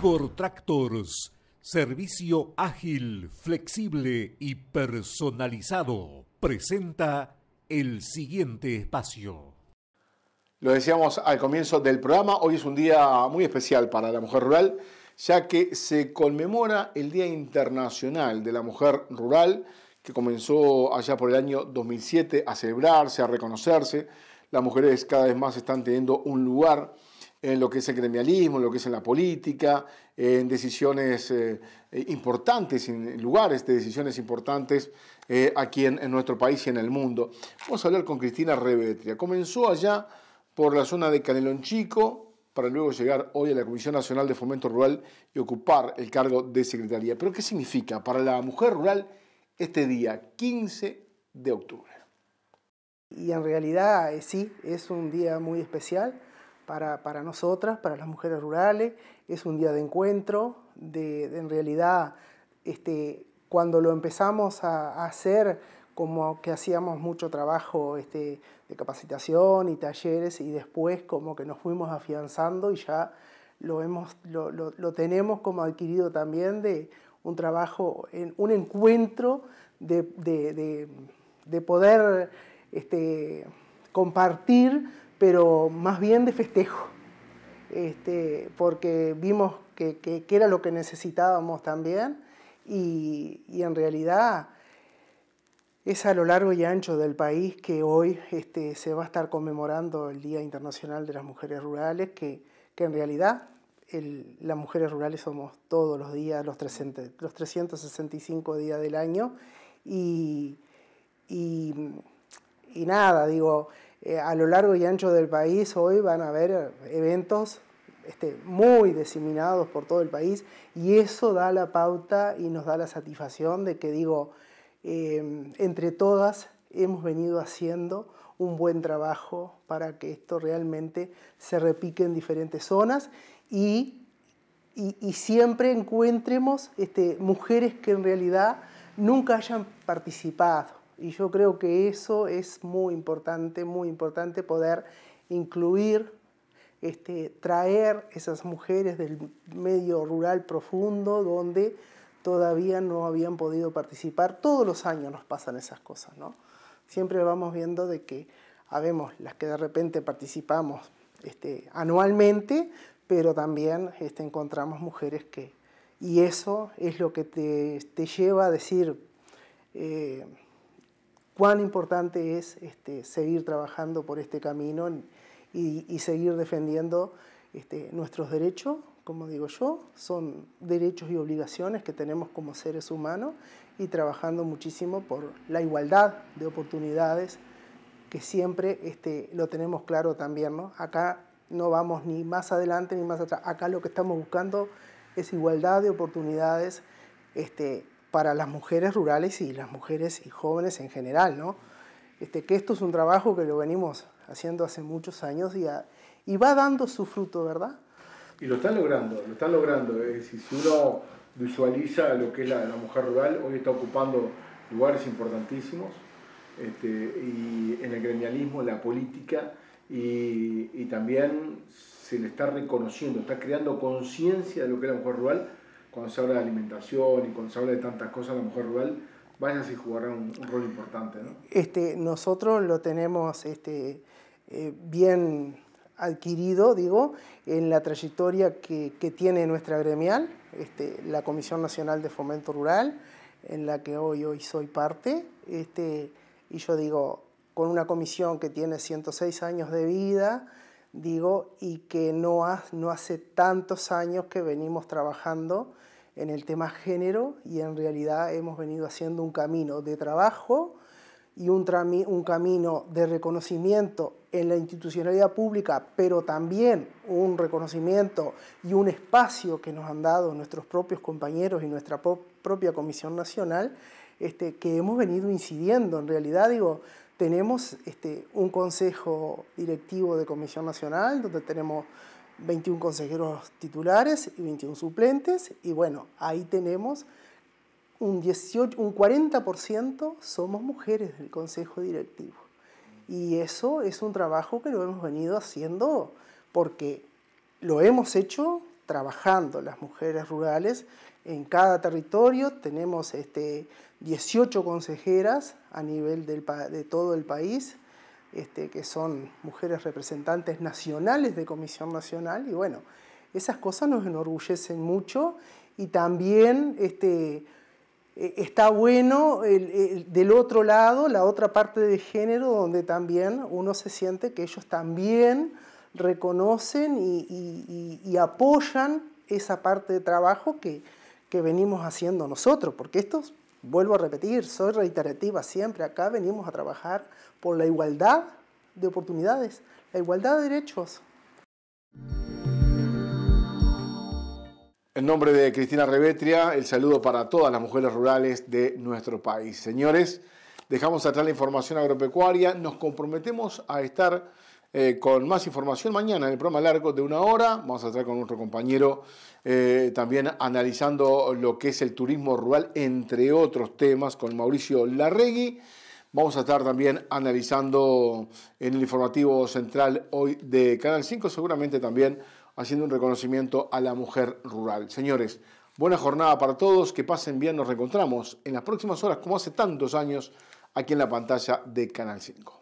Por Tractors. Servicio ágil, flexible y personalizado. Presenta el siguiente espacio. Lo decíamos al comienzo del programa, hoy es un día muy especial para la mujer rural, ya que se conmemora el Día Internacional de la Mujer Rural, que comenzó allá por el año 2007 a celebrarse, a reconocerse. Las mujeres cada vez más están teniendo un lugar en lo que es el gremialismo, en lo que es en la política, en decisiones eh, importantes, en lugares de decisiones importantes eh, aquí en, nuestro país y en el mundo. Vamos a hablar con Cristina Revetria. Comenzó allá por la zona de Canelón Chico para luego llegar hoy a la Comisión Nacional de Fomento Rural y ocupar el cargo de secretaría. Pero ¿qué significa para la mujer rural este día 15 de octubre? Y en realidad eh, sí, es un día muy especial para, para, nosotras, para las mujeres rurales, es un día de encuentro, de, en realidad este, cuando lo empezamos a, hacer, como que hacíamos mucho trabajo este, de capacitación y talleres y después como que nos fuimos afianzando y ya lo, hemos, lo, lo, lo tenemos como adquirido también de un trabajo, en, un encuentro de, de, de, de poder este, compartir pero más bien de festejo, este, porque vimos que, era lo que necesitábamos también y, en realidad es a lo largo y ancho del país que hoy este, se va a estar conmemorando el Día Internacional de las Mujeres Rurales, que, en realidad las mujeres rurales somos todos los días, los, los 365 días del año y nada, digo, eh, a lo largo y ancho del país hoy van a haber eh, eventos este, muy diseminados por todo el país y eso da la pauta y nos da la satisfacción de que digo, em, entre todas hemos venido haciendo un buen trabajo para que esto realmente se repique en diferentes zonas y, siempre encuentremos este, mujeres que en realidad nunca hayan participado y yo creo que eso es muy importante, muy importante poder incluir, este, traer esas mujeres del medio rural profundo donde todavía no habían podido participar. Todos los años nos pasan esas cosas, ¿no? Siempre vamos viendo de que habemos ah, las que de repente participamos este, anualmente, pero también este, encontramos mujeres que... Y eso es lo que te, te lleva a decir... Eh, cuán importante es este, seguir trabajando por este camino y, seguir defendiendo este, nuestros derechos, como digo yo, son derechos y obligaciones que tenemos como seres humanos y trabajando muchísimo por la igualdad de oportunidades, que siempre este, lo tenemos claro también. ¿no? Acá no vamos ni más adelante ni más atrás, acá lo que estamos buscando es igualdad de oportunidades para las mujeres rurales y las mujeres y jóvenes en general, ¿no? Este, que esto es un trabajo que lo venimos haciendo hace muchos años y, y va dando su fruto, ¿verdad? Y lo están logrando, lo están logrando. ¿eh? si uno visualiza lo que es la, mujer rural, hoy está ocupando lugares importantísimos este, y en el gremialismo, en la política y, y también se le está reconociendo, está creando conciencia de lo que es la mujer rural cuando se habla de alimentación y cuando se habla de tantas cosas, la mujer rural, vayan a jugar un, rol importante. ¿no? Este, nosotros lo tenemos este, eh, bien adquirido, digo, en la trayectoria que, tiene nuestra gremial, este, la Comisión Nacional de Fomento Rural, en la que hoy, hoy soy parte, este, y yo digo, con una comisión que tiene 106 años de vida, digo, y que no, hace tantos años que venimos trabajando en el tema género y en realidad hemos venido haciendo un camino de trabajo y un, un camino de reconocimiento en la institucionalidad pública, pero también un reconocimiento y un espacio que nos han dado nuestros propios compañeros y nuestra propia Comisión Nacional, este, que hemos venido incidiendo. En realidad, digo, tenemos este, un consejo directivo de Comisión Nacional, donde tenemos 21 consejeros titulares y 21 suplentes, y bueno, ahí tenemos un, un 40% somos mujeres del consejo directivo. Y eso es un trabajo que lo hemos venido haciendo porque lo hemos hecho trabajando las mujeres rurales en cada territorio tenemos 18 este, consejeras a nivel de todo el país, este, que son mujeres representantes nacionales de Comisión Nacional, y bueno, esas cosas nos enorgullecen mucho y también este, e, está bueno del otro lado, la otra parte de género, donde también uno se siente que ellos también reconocen y apoyan esa parte de trabajo que que venimos haciendo nosotros, porque estos, vuelvo a repetir, soy reiterativa siempre, acá venimos a trabajar por la igualdad de oportunidades, la igualdad de derechos. En nombre de Cristina Revetria, el saludo para todas las mujeres rurales de nuestro país. Señores, dejamos atrás la información agropecuaria, nos comprometemos a estar eh, con más información mañana en el programa largo de una hora. Vamos a estar con nuestro compañero eh, también analizando lo que es el turismo rural, entre otros temas, con Mauricio Larregui. Vamos a estar también analizando en el informativo central hoy de Canal 5, seguramente también haciendo un reconocimiento a la mujer rural. Señores, buena jornada para todos, que pasen bien, nos reencontramos en las próximas horas, como hace tantos años, aquí en la pantalla de Canal 5.